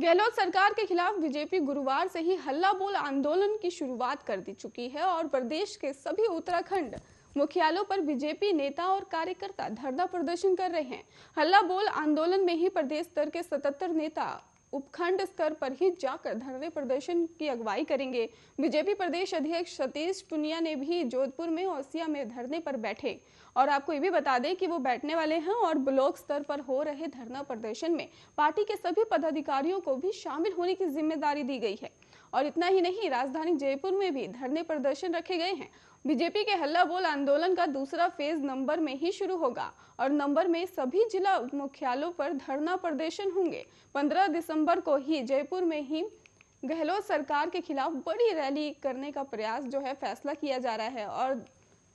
गहलोत सरकार के खिलाफ बीजेपी गुरुवार से ही हल्ला बोल आंदोलन की शुरुआत कर दी चुकी है और प्रदेश के सभी उत्तराखंड मुख्यालयों पर बीजेपी नेता और कार्यकर्ता धरना प्रदर्शन कर रहे हैं हल्ला बोल आंदोलन में ही प्रदेश स्तर के 77 नेता उपखंड स्तर पर ही जाकर धरने प्रदर्शन की अगुवाई करेंगे बीजेपी प्रदेश अध्यक्ष सतीश पुनिया ने भी जोधपुर में ओसिया में धरने पर बैठे और आपको ये भी बता दें कि वो बैठने वाले हैं और ब्लॉक स्तर पर हो रहे धरना प्रदर्शन में पार्टी के सभी पदाधिकारियों को भी शामिल होने की जिम्मेदारी दी गई है और इतना ही नहीं राजधानी जयपुर में भी धरने प्रदर्शन रखे गए हैं बीजेपी के हल्ला बोल आंदोलन का दूसरा फेज नंबर में ही शुरू होगा और नंबर में सभी जिला मुख्यालयों पर धरना प्रदर्शन होंगे 15 दिसंबर को ही जयपुर में ही गहलोत सरकार के खिलाफ बड़ी रैली करने का प्रयास जो है फैसला किया जा रहा है और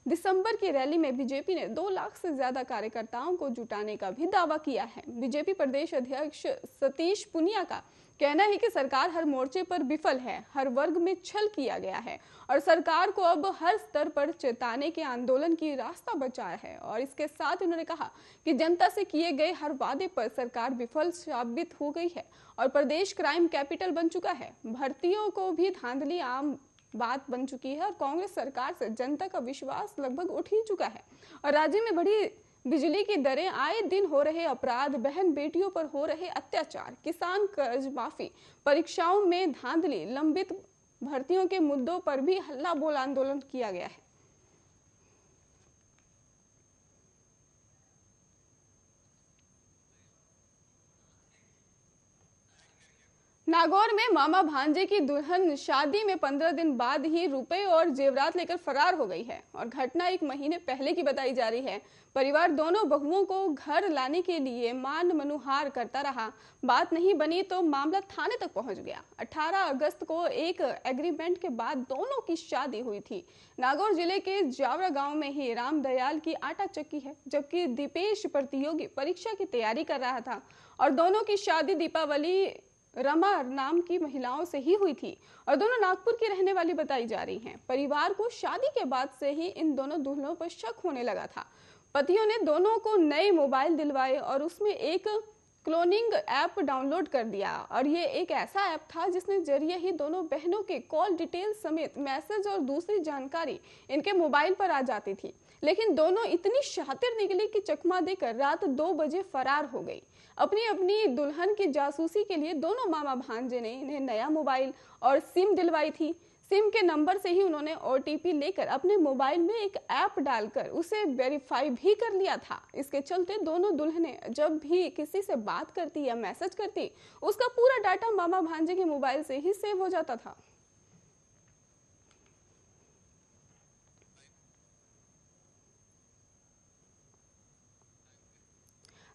दिसंबर की रैली में बीजेपी ने दो लाख से ज्यादा कार्यकर्ताओं को जुटाने का भी दावा किया है बीजेपी प्रदेश अध्यक्ष सतीश पुनिया का कहना है कि सरकार हर मोर्चे पर विफल है हर वर्ग में छल किया गया है और सरकार को अब हर स्तर पर चेताने के आंदोलन की रास्ता बचाया है और इसके साथ उन्होंने कहा कि जनता से किए गए हर वादे पर सरकार विफल साबित हो गई है और प्रदेश क्राइम कैपिटल बन चुका है भर्तियों को भी धांधली आम बात बन चुकी है और कांग्रेस सरकार से जनता का विश्वास लगभग उठ ही चुका है और राज्य में बढ़ी बिजली की दरें आए दिन हो रहे अपराध बहन बेटियों पर हो रहे अत्याचार किसान कर्ज माफी परीक्षाओं में धांधली लंबित भर्तियों के मुद्दों पर भी हल्ला बोल आंदोलन किया गया है नागौर में मामा भांजे की दुल्हन शादी में पंद्रह दिन बाद ही रुपए और जेवरात लेकर फरार हो गई है और घटना एक महीने पहले की बताई जा रही है परिवार दोनों बहुओं को घर लाने के लिए मान मनुहार करता रहा बात नहीं बनी तो मामला थाने तक पहुंच गया 18 अगस्त को एक एग्रीमेंट के बाद दोनों की शादी हुई थी नागौर जिले के जावरा गांव में ही राम दयाल की आटा चक्की है जबकि दीपेश प्रतियोगी परीक्षा की तैयारी कर रहा था और दोनों की शादी दीपावली रमा नाम की महिलाओं से ही हुई थी और दोनों नागपुर की रहने वाली बताई जा रही हैं। परिवार को शादी के बाद से ही इन दोनों दुल्हनों पर शक होने लगा था पतियों ने दोनों को नए मोबाइल दिलवाए और उसमें एक क्लोनिंग ऐप डाउनलोड कर दिया और ये एक ऐसा ऐप था जिसने जरिए ही दोनों बहनों के कॉल डिटेल समेत मैसेज और दूसरी जानकारी इनके मोबाइल पर आ जाती थी लेकिन दोनों इतनी शातिर निकली कि चकमा देकर रात दो बजे फरार हो गई अपनी अपनी दुल्हन की जासूसी के लिए दोनों मामा भांजे ने इन्हें नया मोबाइल और सिम दिलवाई थी सिम के नंबर से ही उन्होंने ओ लेकर अपने मोबाइल में एक ऐप डालकर उसे वेरीफाई भी कर लिया था इसके चलते दोनों दुल्हने जब भी किसी से बात करती या मैसेज करती उसका पूरा डाटा मामा भांजे के मोबाइल से ही सेव हो जाता था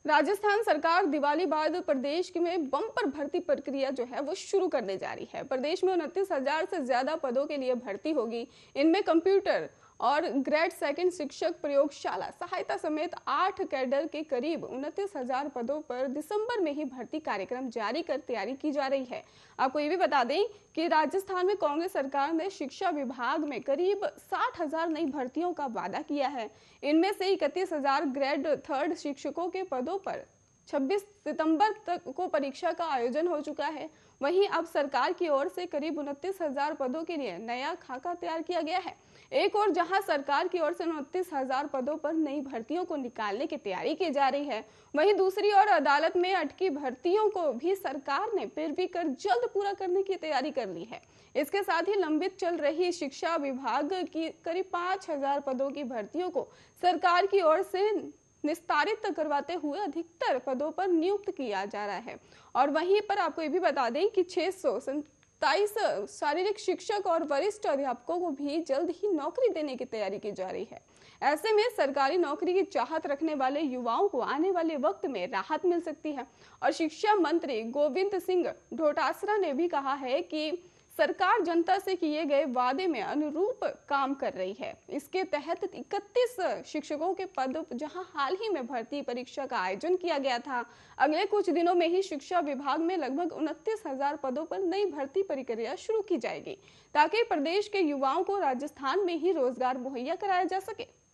राजस्थान सरकार दिवाली बाद प्रदेश में बम्पर भर्ती प्रक्रिया जो है वो शुरू करने जा रही है प्रदेश में उनतीस हजार से ज्यादा पदों के लिए भर्ती होगी इनमें कंप्यूटर और ग्रेड सेकंड शिक्षक प्रयोगशाला सहायता समेत आठ कैडर के करीब उनतीस हजार पदों पर दिसंबर में ही भर्ती कार्यक्रम जारी कर तैयारी की जा रही है आपको ये भी बता दें कि राजस्थान में कांग्रेस सरकार ने शिक्षा विभाग में करीब साठ हजार नई भर्तियों का वादा किया है इनमें से इकतीस हजार ग्रेड थर्ड शिक्षकों के पदों पर 26 सितंबर तक को परीक्षा का आयोजन हो चुका है वहीं अब सरकार की ओर से करीब उनतीस हजार पदों के लिए नया खाका तैयार किया गया है एक और जहां सरकार की ओर से उनतीस हजार पदों पर नई भर्तियों को निकालने की तैयारी की जा रही है वहीं दूसरी ओर अदालत में अटकी भर्तियों को भी सरकार ने फिर भी कर जल्द पूरा करने की तैयारी कर ली है इसके साथ ही लंबित चल रही शिक्षा विभाग की करीब पांच पदों की भर्तियों को सरकार की ओर से निस्तारित करवाते हुए अधिकतर पदों पर नियुक्त किया जा रहा है और वहीं पर आपको ये भी बता दें कि छह सौ ताईस शारीरिक शिक्षक और वरिष्ठ अध्यापकों को भी जल्द ही नौकरी देने की तैयारी की जा रही है ऐसे में सरकारी नौकरी की चाहत रखने वाले युवाओं को आने वाले वक्त में राहत मिल सकती है और शिक्षा मंत्री गोविंद सिंह ढोटासरा ने भी कहा है कि सरकार जनता से किए गए वादे में अनुरूप काम कर रही है इसके तहत 31 शिक्षकों के पद जहां हाल ही में भर्ती परीक्षा का आयोजन किया गया था अगले कुछ दिनों में ही शिक्षा विभाग में लगभग उनतीस हजार पदों पर नई भर्ती प्रक्रिया शुरू की जाएगी ताकि प्रदेश के युवाओं को राजस्थान में ही रोजगार मुहैया कराया जा सके